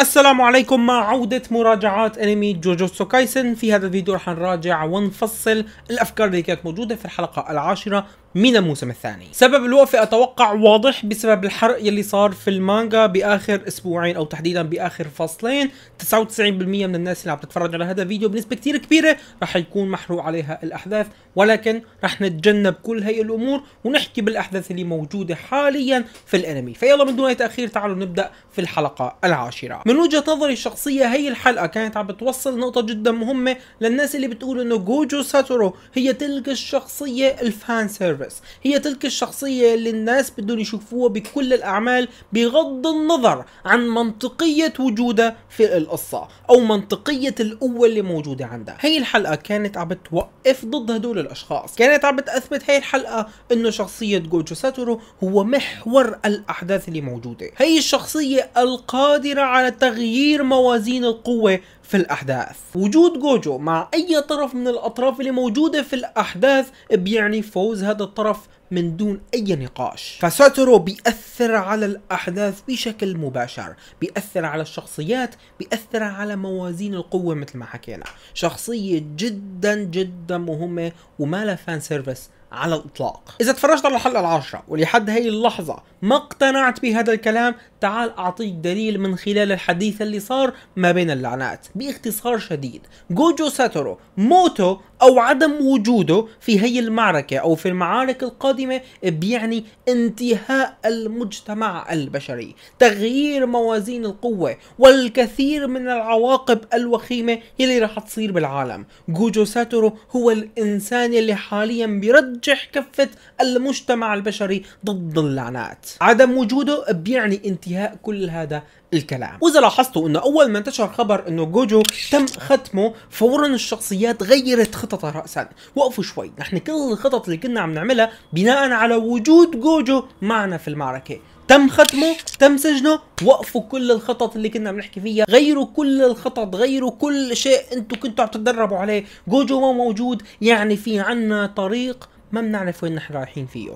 السلام عليكم مع عودة مراجعات انمي جوجوتسو كايسن في هذا الفيديو رح نراجع ونفصل الافكار اللي كانت موجودة في الحلقة العاشرة من الموسم الثاني سبب الوقفة أتوقع واضح بسبب الحرق يلي صار في المانجا بآخر أسبوعين أو تحديدا بآخر فصلين 99% من الناس اللي عم تتفرج على هذا الفيديو بنسبة كتير كبيرة رح يكون محروق عليها الأحداث ولكن رح نتجنب كل هاي الأمور ونحكي بالأحداث اللي موجودة حاليا في الأنمي فيلا من دون أي تأخير تعالوا نبدأ في الحلقة العاشرة من وجهة نظري الشخصية هي الحلقة كانت عم بتوصل نقطة جدا مهمة للناس اللي بتقول إنه جوجو ساتورو هي تلك الشخصية الفان سيرف سيرفيس هي تلك الشخصية اللي الناس بدهم يشوفوها بكل الأعمال بغض النظر عن منطقية وجودها في القصة أو منطقية القوة اللي موجودة عندها هي الحلقة كانت عم بتوقف ضد هدول الأشخاص كانت عم بتأثبت هي الحلقة أنه شخصية جوجو ساتورو هو محور الأحداث اللي موجودة هي الشخصية القادرة على تغيير موازين القوة في الأحداث وجود جوجو مع أي طرف من الأطراف اللي موجودة في الأحداث بيعني فوز هذا الطرف من دون أي نقاش فساتورو بيأثر على الأحداث بشكل مباشر بيأثر على الشخصيات بيأثر على موازين القوة مثل ما حكينا شخصية جدا جدا مهمة وما لها فان سيرفيس على الاطلاق اذا تفرجت على الحلقه العاشره ولحد هي اللحظه ما اقتنعت بهذا الكلام تعال اعطيك دليل من خلال الحديث اللي صار ما بين اللعنات باختصار شديد جوجو ساتورو موته او عدم وجوده في هي المعركه او في المعارك القادمه بيعني انتهاء المجتمع البشري تغيير موازين القوه والكثير من العواقب الوخيمه اللي راح تصير بالعالم جوجو ساتورو هو الانسان اللي حاليا بيرد بيوجه كفة المجتمع البشري ضد اللعنات عدم وجوده بيعني انتهاء كل هذا الكلام واذا لاحظتوا انه اول ما انتشر خبر انه جوجو تم ختمه فورا الشخصيات غيرت خططها راسا وقفوا شوي نحن كل الخطط اللي كنا عم نعملها بناء على وجود جوجو معنا في المعركه تم ختمه تم سجنه وقفوا كل الخطط اللي كنا بنحكي فيها غيروا كل الخطط غيروا كل شيء انتم كنتوا عم تتدربوا عليه جوجو ما موجود يعني في عنا طريق ما بنعرف وين نحن رايحين فيه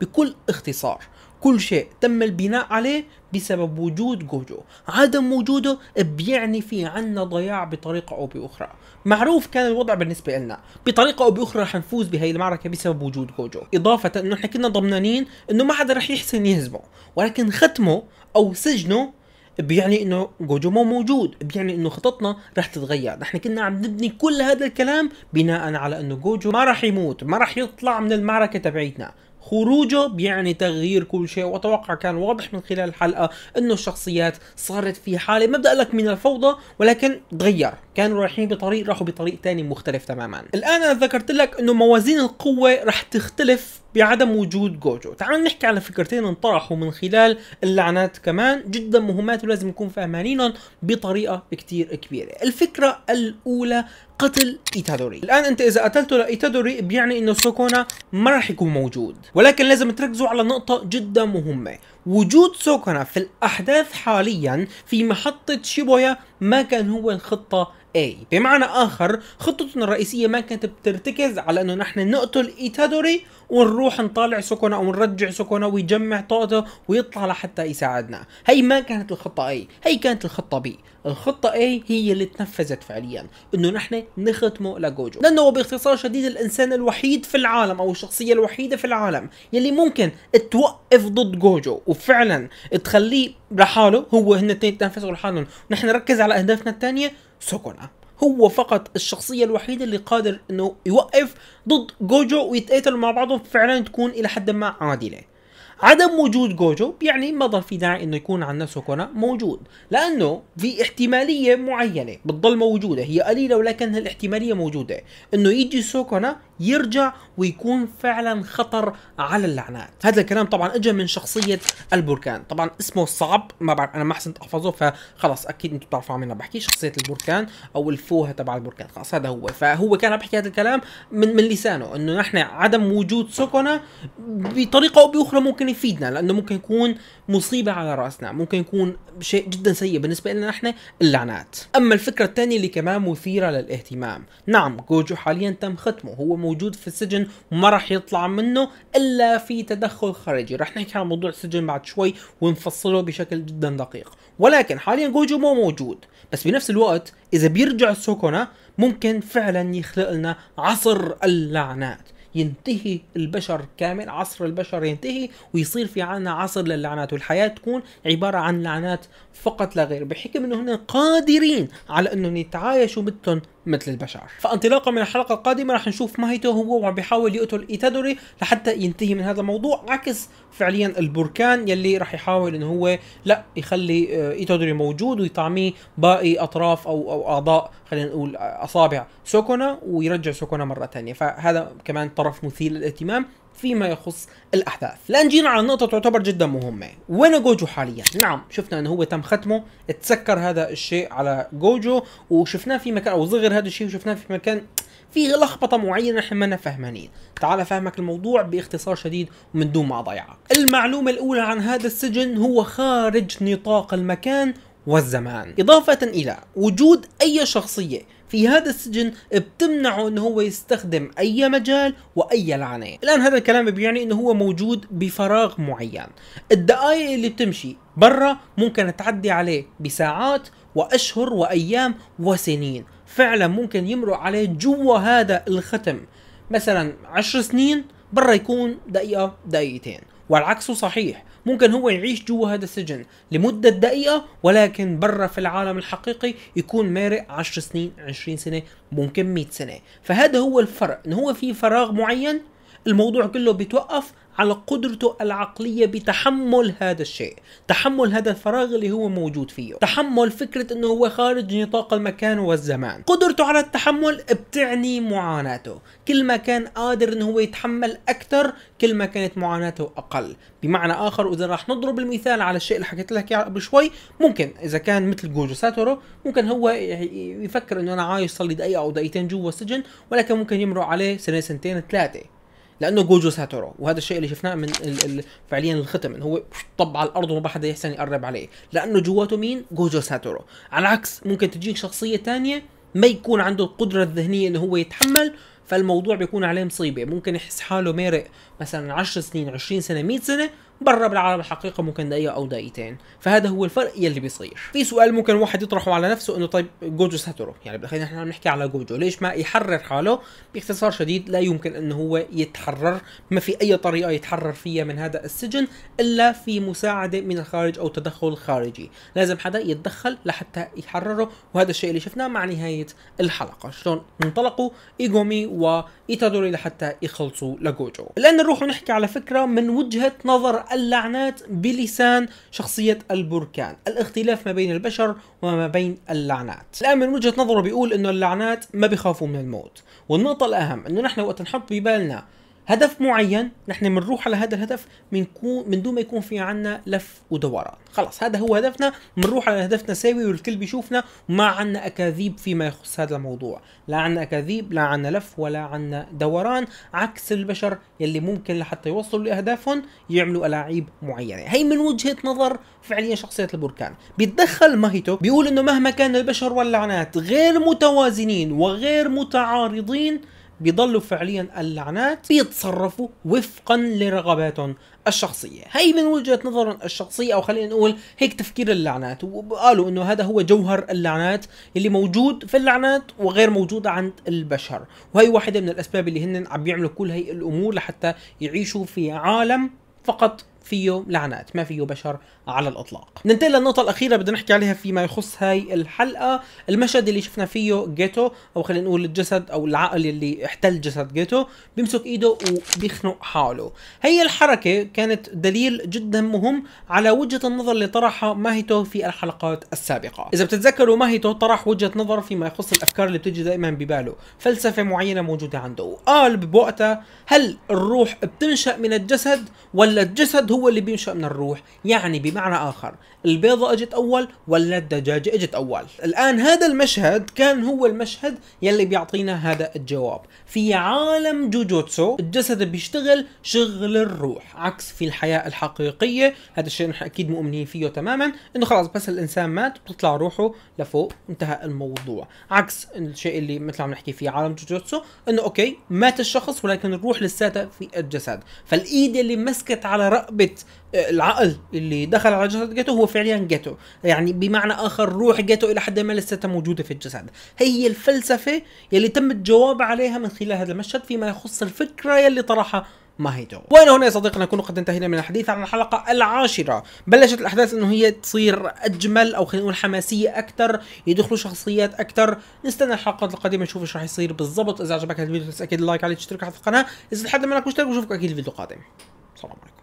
بكل اختصار كل شيء تم البناء عليه بسبب وجود جوجو عدم وجوده بيعني في عنا ضياع بطريقة أو بأخرى معروف كان الوضع بالنسبة لنا بطريقة أو بأخرى رح نفوز بهي المعركة بسبب وجود جوجو إضافة أنه إحنا كنا ضمنانين أنه ما حدا رح يحسن يهزمه ولكن ختمه أو سجنه بيعني انه جوجو مو موجود بيعني انه خططنا رح تتغير نحن كنا عم نبني كل هذا الكلام بناء على انه جوجو ما رح يموت ما رح يطلع من المعركه تبعيتنا خروجه بيعني تغيير كل شيء واتوقع كان واضح من خلال الحلقه انه الشخصيات صارت في حاله ما بدي لك من الفوضى ولكن تغير كانوا رايحين بطريق راحوا بطريق تاني مختلف تماما الان انا ذكرت لك انه موازين القوه رح تختلف بعدم وجود جوجو تعالوا نحكي على فكرتين انطرحوا من خلال اللعنات كمان جدا مهمات ولازم نكون فاهمانينهم بطريقة كتير كبيرة الفكرة الأولى قتل ايتادوري الان انت اذا قتلته لايتادوري بيعني انه سوكونا ما راح يكون موجود ولكن لازم تركزوا على نقطة جدا مهمة وجود سوكونا في الاحداث حاليا في محطة شيبويا ما كان هو الخطة اي بمعنى اخر خطتنا الرئيسيه ما كانت بترتكز على انه نحن نقتل ايتادوري ونروح نطالع سكونا او نرجع سكونا ويجمع طاقته ويطلع لحتى يساعدنا هي ما كانت الخطه اي هي كانت الخطه بي الخطة اي هي اللي تنفذت فعليا انه نحن نختمه لجوجو لانه باختصار شديد الانسان الوحيد في العالم او الشخصية الوحيدة في العالم يلي ممكن توقف ضد جوجو وفعلا تخليه لحاله هو هن التنين تنافسوا لحالهم نحن نركز على اهدافنا الثانية سوكونا هو فقط الشخصيه الوحيده اللي قادر انه يوقف ضد جوجو ويتقاتلوا مع بعضهم فعلا تكون الى حد ما عادله عدم وجود جوجو يعني ما ظل في داعي انه يكون عندنا سوكونا موجود لانه في احتماليه معينه بتضل موجوده هي قليله ولكن الاحتماليه موجوده انه يجي سوكونا يرجع ويكون فعلا خطر على اللعنات هذا الكلام طبعا اجى من شخصيه البركان طبعا اسمه صعب ما بعرف انا ما حسنت احفظه فخلص اكيد انتم بتعرفوا عن بحكي شخصيه البركان او الفوهه تبع البركان خلص هذا هو فهو كان بحكي هذا الكلام من من لسانه انه نحن عدم وجود سوكونا بطريقه او باخرى ممكن يعني يفيدنا لانه ممكن يكون مصيبه على راسنا ممكن يكون شيء جدا سيء بالنسبه لنا نحن اللعنات اما الفكره الثانيه اللي كمان مثيره للاهتمام نعم جوجو حاليا تم ختمه هو موجود في السجن وما راح يطلع منه الا في تدخل خارجي راح نحكي عن موضوع السجن بعد شوي ونفصله بشكل جدا دقيق ولكن حاليا جوجو مو موجود بس بنفس الوقت اذا بيرجع سوكونا ممكن فعلا يخلق لنا عصر اللعنات ينتهي البشر كامل عصر البشر ينتهي ويصير في عنا عصر للعنات والحياة تكون عبارة عن لعنات فقط لا غير بحكم انه هن قادرين على انهم يتعايشوا مثلهم مثل البشر فانطلاقا من الحلقه القادمه راح نشوف ماهيتو هو وعم بيحاول يقتل ايتادوري لحتى ينتهي من هذا الموضوع عكس فعليا البركان يلي راح يحاول انه هو لا يخلي آه، ايتادوري موجود ويطعميه باقي اطراف او او اعضاء خلينا نقول آه، اصابع سوكونا ويرجع سوكونا مره ثانيه فهذا كمان طرف مثير للاهتمام فيما يخص الاحداث لان جينا على نقطه تعتبر جدا مهمه وين جوجو حاليا نعم شفنا انه هو تم ختمه تسكر هذا الشيء على جوجو وشفناه في مكان او صغر هذا الشيء وشفناه في مكان في لخبطه معينه نحن ما فهمانين تعال فهمك الموضوع باختصار شديد ومن دون ما اضيعك المعلومه الاولى عن هذا السجن هو خارج نطاق المكان والزمان اضافه الى وجود اي شخصيه في هذا السجن بتمنعه انه هو يستخدم اي مجال واي لعنه الان هذا الكلام بيعني انه هو موجود بفراغ معين الدقائق اللي بتمشي برا ممكن تعدي عليه بساعات واشهر وايام وسنين فعلا ممكن يمرق عليه جوا هذا الختم مثلا عشر سنين برا يكون دقيقة دقيقتين والعكس صحيح ممكن هو يعيش جوا هذا السجن لمدة دقيقة ولكن برا في العالم الحقيقي يكون مارق 10 سنين 20 سنة ممكن 100 سنة فهذا هو الفرق إن هو في فراغ معين الموضوع كله بيتوقف على قدرته العقلية بتحمل هذا الشيء تحمل هذا الفراغ اللي هو موجود فيه تحمل فكرة انه هو خارج نطاق المكان والزمان قدرته على التحمل بتعني معاناته كل ما كان قادر انه هو يتحمل اكثر كل ما كانت معاناته اقل بمعنى اخر واذا راح نضرب المثال على الشيء اللي حكيت لك اياه قبل شوي ممكن اذا كان مثل جوجو ساتورو ممكن هو يفكر انه انا عايش صار لي دقيقه او دقيقتين جوا السجن ولكن ممكن يمرق عليه سنه سنتين ثلاثه لانه جوجو ساتورو وهذا الشيء اللي شفناه من ال ال فعليا الختم انه هو طب على الارض وما حدا يحسن يقرب عليه لانه جواته مين جوجو ساتورو على العكس ممكن تجيك شخصيه ثانيه ما يكون عنده القدره الذهنيه انه هو يتحمل فالموضوع بيكون عليه مصيبه ممكن يحس حاله مارق مثلا 10 سنين 20 سنه 100 سنه برا بالعالم الحقيقه ممكن دقيقه او دقيقتين فهذا هو الفرق يلي بيصير في سؤال ممكن واحد يطرحه على نفسه انه طيب جوجو ساتورو يعني بالاخير نحن عم نحكي على جوجو ليش ما يحرر حاله باختصار شديد لا يمكن انه هو يتحرر ما في اي طريقه يتحرر فيها من هذا السجن الا في مساعده من الخارج او تدخل خارجي لازم حدا يتدخل لحتى يحرره وهذا الشيء اللي شفناه مع نهايه الحلقه شلون انطلقوا ايجومي وايتادوري لحتى يخلصوا لجوجو الان نروح ونحكي على فكره من وجهه نظر اللعنات بلسان شخصية البركان الاختلاف ما بين البشر وما بين اللعنات الآن من وجهة نظره بيقول أنه اللعنات ما بيخافوا من الموت والنقطة الأهم أنه نحن وقت نحط ببالنا هدف معين نحن بنروح على هذا الهدف من, من دون ما يكون في عنا لف ودوران خلص هذا هو هدفنا بنروح على هدفنا ساوي والكل بيشوفنا وما عنا اكاذيب فيما يخص هذا الموضوع لا عنا اكاذيب لا عنا لف ولا عنا دوران عكس البشر يلي ممكن لحتى يوصلوا لاهدافهم يعملوا الاعيب معينه هي من وجهه نظر فعليا شخصيه البركان بيتدخل ماهيتو بيقول انه مهما كان البشر واللعنات غير متوازنين وغير متعارضين بيضلوا فعليا اللعنات بيتصرفوا وفقا لرغباتهم الشخصية هي من وجهة نظر الشخصية أو خلينا نقول هيك تفكير اللعنات وقالوا أنه هذا هو جوهر اللعنات اللي موجود في اللعنات وغير موجود عند البشر وهي واحدة من الأسباب اللي هن عم بيعملوا كل هي الأمور لحتى يعيشوا في عالم فقط فيه لعنات ما فيه بشر على الاطلاق ننتقل للنقطه الاخيره بدنا نحكي عليها فيما يخص هاي الحلقه المشهد اللي شفنا فيه جيتو او خلينا نقول الجسد او العقل اللي احتل جسد جيتو بيمسك ايده وبيخنق حاله هي الحركه كانت دليل جدا مهم على وجهه النظر اللي طرحها ماهيتو في الحلقات السابقه اذا بتتذكروا ماهيتو طرح وجهه نظر فيما يخص الافكار اللي بتجي دائما بباله فلسفه معينه موجوده عنده وقال بوقتها هل الروح بتنشا من الجسد ولا الجسد هو اللي بينشأ من الروح يعني بمعنى آخر البيضة اجت أول ولا الدجاجة اجت أول الآن هذا المشهد كان هو المشهد يلي بيعطينا هذا الجواب في عالم جوجوتسو الجسد بيشتغل شغل الروح عكس في الحياة الحقيقية هذا الشيء نحن أكيد مؤمنين فيه تماما إنه خلاص بس الإنسان مات بتطلع روحه لفوق انتهى الموضوع عكس الشيء اللي مثل عم نحكي في عالم جوجوتسو إنه أوكي مات الشخص ولكن الروح لساتها في الجسد فالإيد اللي مسكت على رقبة بيت آه، العقل اللي دخل على جسد جاتو هو فعليا جاتو يعني بمعنى اخر روح جاتو الى حد ما لسه موجوده في الجسد هي الفلسفه يلي تم الجواب عليها من خلال هذا المشهد فيما يخص الفكره يلي طرحها ماهيتو وانا هنا يا صديقنا نكون قد انتهينا من الحديث عن الحلقه العاشره بلشت الاحداث انه هي تصير اجمل او خلينا نقول حماسيه اكثر يدخلوا شخصيات اكثر نستنى الحلقات القادمه نشوف ايش راح يصير بالضبط اذا عجبك هذا الفيديو تنسى اكيد اللايك عليه تشترك على القناه اذا لحد ما لك مشترك واشوفك اكيد الفيديو القادم سلام عليكم